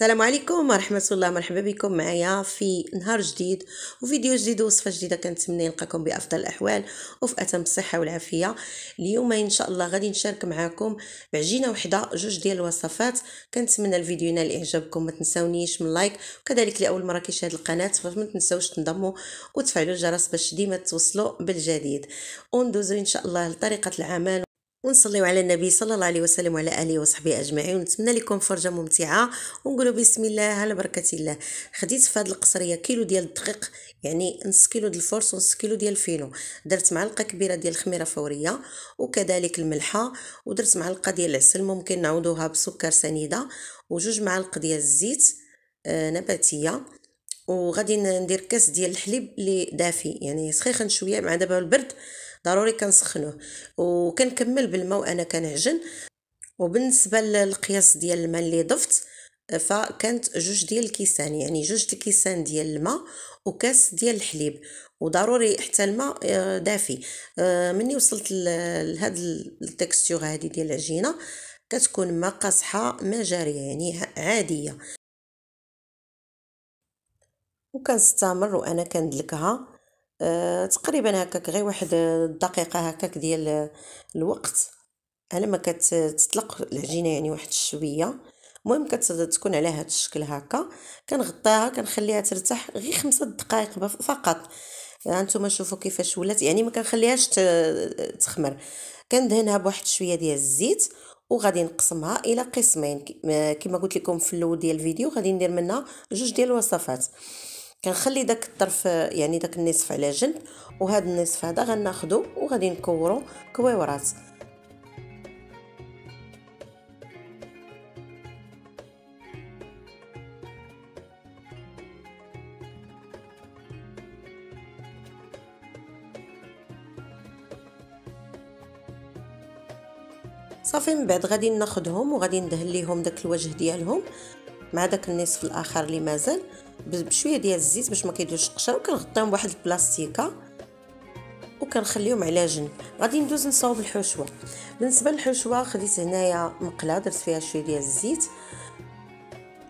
السلام عليكم ورحمة الله مرحبا بكم معايا في نهار جديد وفيديو جديد ووصفة جديدة كنتمنى نلقاكم بأفضل الأحوال وفي أتم الصحة والعافية اليوم إن شاء الله غادي نشارك معاكم بعجينة وحدة جوج ديال الوصفات كنتمنى الفيديو ينال إعجابكم ما تنساونيش من لايك وكذلك لأول مرة كيشاهد القناة فما تنساوش تنضموا وتفعلوا الجرس باش ديما توصلوا بالجديد وندوزو إن شاء الله لطريقة العمل ونصليو على النبي صلى الله عليه وسلم وعلى اله وصحبه اجمعين ونتمنى لكم فرجه ممتعه ونقولوا بسم الله على بركه الله خديت في هذه القصريه كيلو ديال الدقيق يعني نص كيلو ديال الفرص ونص كيلو ديال الفينو درت معلقه كبيره ديال الخميره فوريه وكذلك الملحه ودرت معلقه ديال العسل ممكن نعوضوها بسكر سنيده وجوج معالق ديال الزيت آه نباتيه وغادي ندير كاس ديال الحليب اللي دافي يعني سخيخن شويه مع دابا البرد ضروري كنسخنوه وكنكمل بالماء وانا كنعجن وبالنسبه للقياس ديال الماء اللي ضفت فكانت جوج ديال الكيسان يعني جوج الكيسان ديال الماء وكاس ديال الحليب وضروري حتى الماء آه، دافي آه، مني وصلت لهاد التكستور هادي ديال العجينه كتكون ما قاصحه ما جاريه يعني عاديه وكنستمر وانا كندلكها أه تقريبا هكاك غير واحد الدقيقه آه، هكاك ديال آه، الوقت على ما كتطلق العجينه يعني واحد الشويه المهم كتكون على هذا الشكل هكا كنغطيها كنخليها ترتاح غير خمسة دقائق فقط هانتوما يعني شوفوا كيفاش ولات يعني ما كنخليهاش تخمر كندهنها بواحد شويه ديال الزيت وغادي نقسمها الى قسمين كما آه، قلت لكم في الاول ديال الفيديو غادي ندير منها جوج ديال الوصفات كنخلي داك الطرف يعني داك النصف على جنب وهاد النصف هذا غناخدو وغادي نكورو كويورات صافي من بعد غادي ناخدهم وغادي ندهن ليهم داك الوجه ديالهم مع داك النصف الاخر اللي مازال بشويه ديال الزيت باش ما كيدوش قشر وكنغطيهم بواحد البلاستيكه وكنخليهم على جنب غادي ندوز نصاوب الحشوه بالنسبه للحشوه خديت هنايا مقله درت فيها شويه ديال الزيت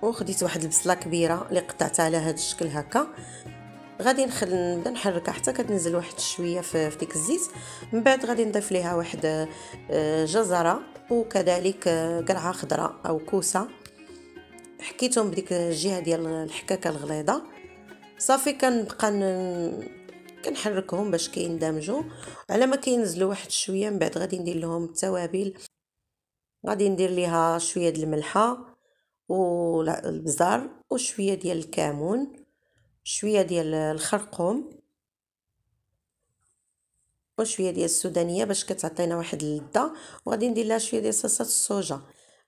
وخديت واحد البصله كبيره اللي قطعتها على هذا الشكل هكا غادي نخل نبدا نحركها حتى كتنزل واحد شويه في ديك الزيت من بعد غادي نضيف ليها واحد آه، جزره وكذلك آه، قرعه خضراء او كوسه حكيتهم بديك الجهه ديال الحكاكه الغليظه صافي كنبقى كنحركهم باش كيندمجوا على ما كينزلوا واحد شويه من بعد غادي ندير لهم التوابل غادي ندير ليها شويه ديال الملحه والبزار وشويه ديال الكمون شويه ديال الخرقوم وشويه ديال السودانيه باش كتعطينا واحد اللذه وغادي ندير لها شويه ديال صلصه الصوجه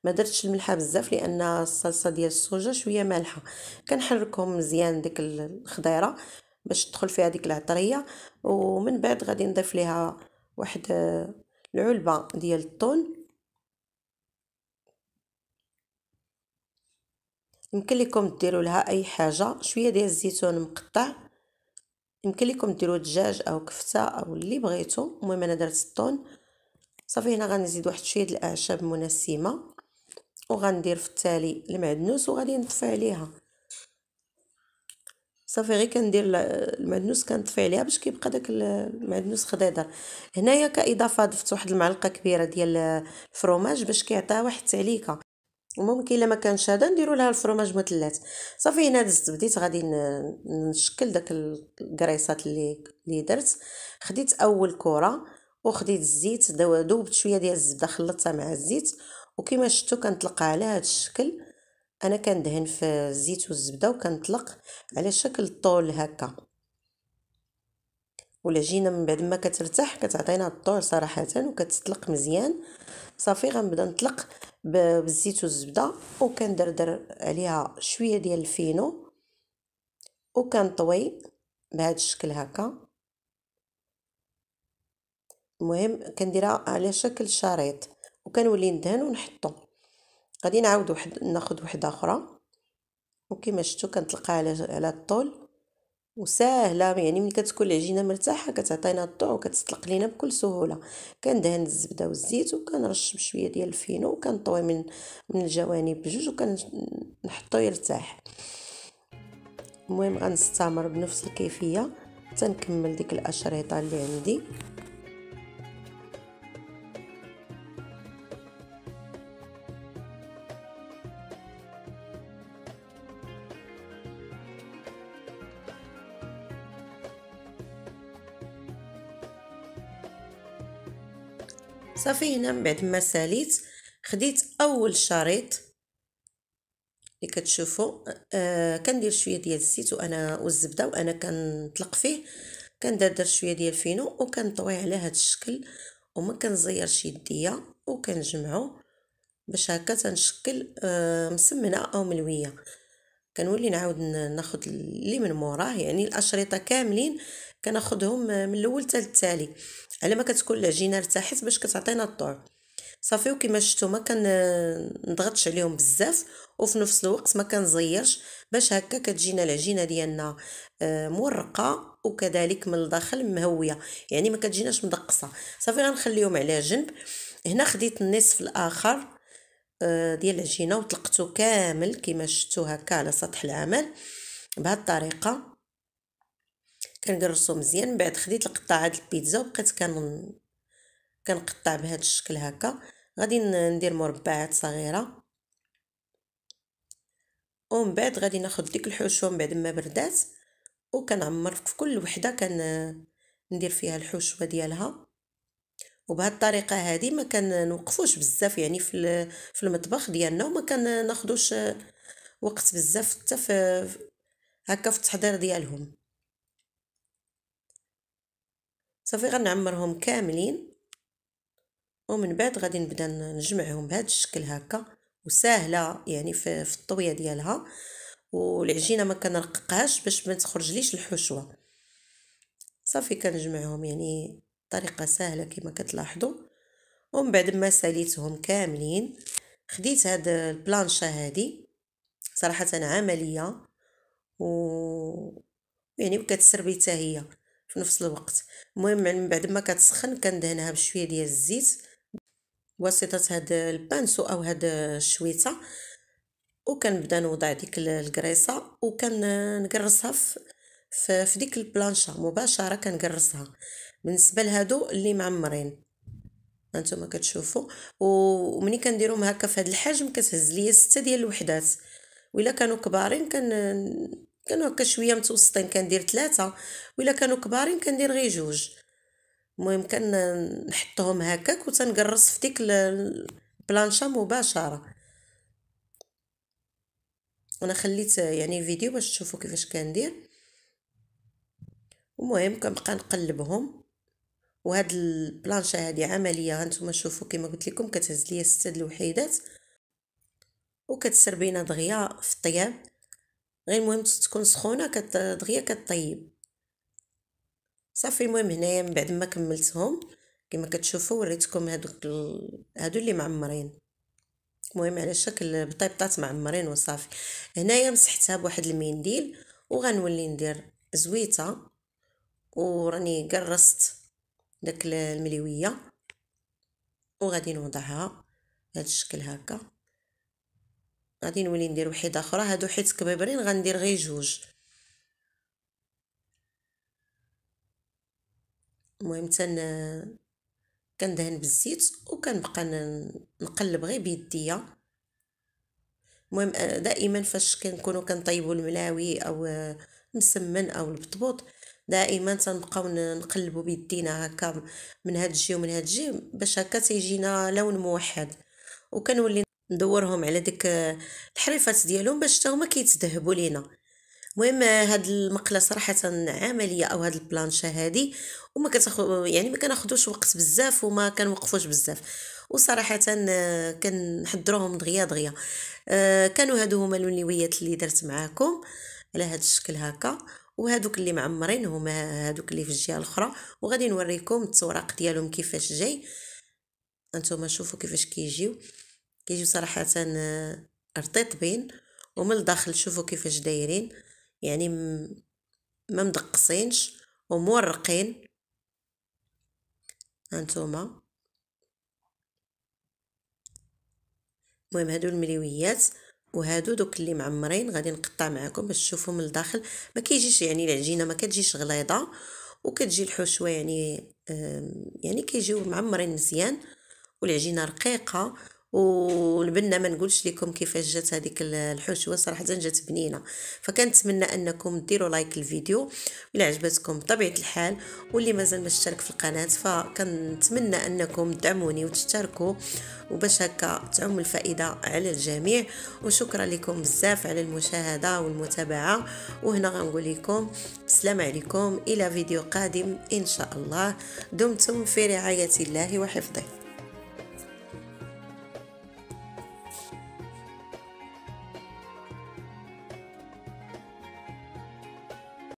ما درتش الملحه بزاف لان الصلصه ديال السوجه شويه مالحه كنحركهم مزيان ديك الخضيره باش تدخل فيها ديك العطريه ومن بعد غادي نضيف ليها واحد العلبه ديال الطون يمكن لكم ديروا لها اي حاجه شويه ديال الزيتون مقطع يمكن لكم ديروا دجاج او كفته او اللي بغيتو المهم انا درت الطون صافي هنا غنزيد واحد شويه الاعشاب منسمه وغندير في التالي المعدنوس وغادي نطفي عليها صافي غير كندير المعدنوس كنطفي عليها باش كيبقى داك المعدنوس خضيضر هنايا كاضافه ضفت واحد المعلقه كبيره ديال الفرماج باش كيعطيها واحد التعليكه وممكن الا ما كانش هذا نديروا لها الفرماج مثلث صافي هنا دزت بديت غادي نشكل داك الكريسات اللي اللي درت خديت اول كره وخديت الزيت دوبت شويه ديال الزبده خلطتها مع الزيت وكما شفتو كنطلقها على هذا الشكل انا كندهن في الزيت والزبده وكنطلق على شكل طول هكا ولا جينا من بعد ما كترتاح كتعطينا الطول صراحه وكتطلق مزيان صافي غنبدا نطلق بالزيت والزبده وكندردر عليها شويه ديال الفينو وكنطوي بهذا الشكل هكا المهم كنديرها على شكل شريط وكنولي ندهن ونحطو غادي نعاود واحد ناخذ وحده اخرى وكما شفتوا كنطلقها على على الطول وساهله يعني ملي كتكون العجينه مرتاحه كتعطينا الضوء وكتطلق لينا بكل سهوله كندهن الزبده والزيت وكنرش بشويه ديال الفينو وكنطوي من من الجوانب بجوج وكنحطو يرتاح المهم غنستمر بنفس الكيفيه تنكمل ديك الاشرطه اللي عندي صافي هنا نعم، من بعد ما ساليت خديت اول شريط اللي كتشوفوا آه كندير شويه ديال الزيت وانا والزبده وانا كنطلق فيه كندردر شويه ديال الفينو وكنطوي على هذا الشكل وما كنزيرش يديا وكنجمعو باش هكا تنشكل آه مسمنه او ملويه كنولي نعاود ناخذ اللي من موراه يعني الاشرطه كاملين كناخذهم من الاول حتى التالي على ما كتكون العجينه ارتاحت باش كتعطينا الطعم صافي وكما شفتوا ما كنضغطش آه، عليهم بزاف وفي نفس الوقت ما كنزيرش باش هكا كتجينا العجينه ديالنا آه، مورقه وكذلك من الداخل مهويه يعني ما كتجيناش مدقصه صافي غنخليهم على جنب هنا خديت النصف الاخر آه، ديال العجينه وطلقته كامل كما شفتوا هكا على سطح العمل بهذه الطريقه كندرسو مزيان من بعد خديت هاد البيتزا وبقيت كن كنقطع بهذا الشكل هكا غادي ندير مربعات صغيره ومن بعد غادي ناخذ ديك الحشوه من بعد ما بردات وكنعمر في كل وحده كن ندير فيها الحشوه ديالها وبهذه الطريقه هذه ما كنوقفوش بزاف يعني في في المطبخ ديالنا وما كناخذوش وقت بزاف حتى هكا في التحضير ديالهم صافي غنعمرهم كاملين ومن بعد غادي نبدا نجمعهم بهذا الشكل هكا وساهله يعني في, الطويه ديالها والعجينه ما كنرققهاش باش ما تخرجليش الحشوه صافي كنجمعهم يعني طريقه سهله كما كتلاحظوا ومن بعد ما ساليتهم كاملين خديت هاد البلانشه هادي صراحه عمليه و يعني وكتسربي حتى هي في نفس الوقت المهم يعني من بعد ما كتسخن كندهنها بشويه ديال الزيت بواسطه هاد البانسو او هاد الشويته وكنبدا نوضع ديك الكريصه وكنكرصها في في ديك البلانشا مباشره كنكرصها بالنسبه لهادو اللي معمرين هانتوما كتشوفوا ومني كنديرهم هكا في هذا الحجم كتهز ليا 6 ديال الوحدات وإلا كانوا كبارين كن كانوا هكا شويه متوسطين كندير ثلاثه وإلا كانوا كبارين كندير غير جوج المهم نحطهم هكاك وتنقرص في ديك البلانشا مباشره انا خليت يعني فيديو باش تشوفوا كيفاش كندير المهم كنبقى نقلبهم وهاد البلانشا هادي عمليه هانتوما شوفوا كما قلت لكم كتهز ليا سته الوحيدات وكتسربينا دغيا في الطياب غير المهم تكون سخونه دغيا كطيب صافي المهم هنايا من بعد ما كملتهم كما كتشوفوا وريتكم هادوك هادو اللي معمرين المهم على شكل بطيبطات معمرين وصافي هنايا مسحتها بواحد المنديل وغنولي ندير زويته وراني قرصت داك المليويه وغادي نوضعها بهذا الشكل هكا غادي نولي ندير وحده اخرى هادو حيت كبيبرين غندير غير جوج المهم تن كندهن بالزيت وكنبقى نقلب غير بيديا المهم آه، دائما فاش كنكونوا كنطيبوا الملاوي او آه، مسمن او البطبوط دائما تنبقاو نقلبوا بيدينا هكا من هاد الجي ومن هاد الجي باش هكا تيجينا لون موحد وكنولي ندورهم على ديك الحريفات ديالهم باش حتى هما كيتذهبوا لينا المهم هاد المقله صراحه عمليه او هاد البلانشه هادي وما كتاخذ يعني ما كناخذوش وقت بزاف وما كنوقفوش بزاف وصراحه كنحضروهم دغيا دغيا آه، كانوا هادو هما اللولويات اللي درت معاكم على هاد الشكل هكا وهادوك اللي معمرين هما هادوك اللي في الجهه الاخرى وغادي نوريكم التوراق ديالهم كيفاش جاي انتم شوفوا كيفاش كيجيو كي كيجيو صراحه رطيطبين ومن الداخل شوفوا كيفاش دايرين يعني ما مدقصينش ومورقين هانتوما المهم هادو المليويات وهادو دوك اللي معمرين غادي نقطع معكم باش تشوفوا من الداخل ما كيجيش يعني العجينه ما كتجيش غليظه وكتجي الحشوه يعني يعني كيجيو معمرين مزيان والعجينه رقيقه والبنه ما نقولش لكم كيفاش جات هذيك الحشوه صراحه جات بنينه فكنتمنى انكم ديروا لايك للفيديو الا عجبتكم بطبيعه الحال واللي مازال ما اشترك في القناه فكنتمنى انكم تدعموني وتشتركوا وباش هكا تعم الفائده على الجميع وشكرا لكم بزاف على المشاهده والمتابعه وهنا غنقول لكم السلام عليكم الى فيديو قادم ان شاء الله دمتم في رعايه الله وحفظه